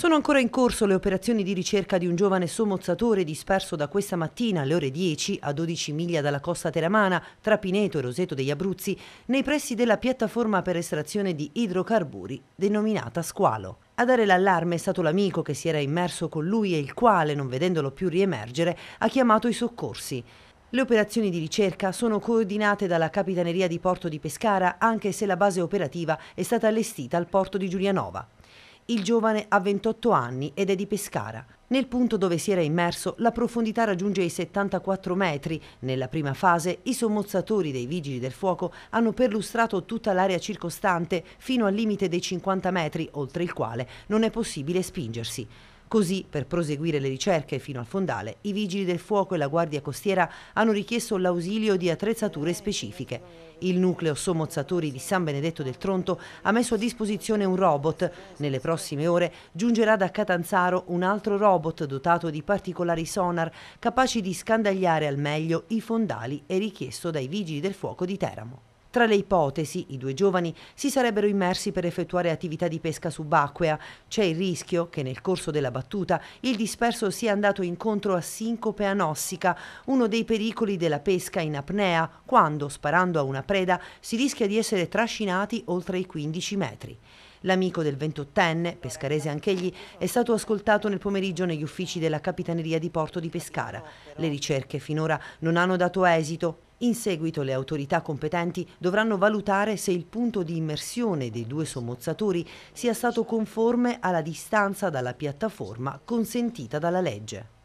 Sono ancora in corso le operazioni di ricerca di un giovane sommozzatore disperso da questa mattina alle ore 10 a 12 miglia dalla costa teramana tra Pineto e Roseto degli Abruzzi nei pressi della piattaforma per estrazione di idrocarburi denominata Squalo. A dare l'allarme è stato l'amico che si era immerso con lui e il quale, non vedendolo più riemergere, ha chiamato i soccorsi. Le operazioni di ricerca sono coordinate dalla Capitaneria di Porto di Pescara, anche se la base operativa è stata allestita al porto di Giulianova. Il giovane ha 28 anni ed è di Pescara. Nel punto dove si era immerso la profondità raggiunge i 74 metri. Nella prima fase i sommozzatori dei vigili del fuoco hanno perlustrato tutta l'area circostante fino al limite dei 50 metri, oltre il quale non è possibile spingersi. Così, per proseguire le ricerche fino al fondale, i vigili del fuoco e la guardia costiera hanno richiesto l'ausilio di attrezzature specifiche. Il nucleo sommozzatori di San Benedetto del Tronto ha messo a disposizione un robot. Nelle prossime ore giungerà da Catanzaro un altro robot dotato di particolari sonar capaci di scandagliare al meglio i fondali e richiesto dai vigili del fuoco di Teramo. Tra le ipotesi, i due giovani si sarebbero immersi per effettuare attività di pesca subacquea. C'è il rischio che nel corso della battuta il disperso sia andato incontro a sincope anossica, uno dei pericoli della pesca in apnea, quando, sparando a una preda, si rischia di essere trascinati oltre i 15 metri. L'amico del 28enne, pescarese anch'egli, è stato ascoltato nel pomeriggio negli uffici della Capitaneria di Porto di Pescara. Le ricerche finora non hanno dato esito, in seguito le autorità competenti dovranno valutare se il punto di immersione dei due sommozzatori sia stato conforme alla distanza dalla piattaforma consentita dalla legge.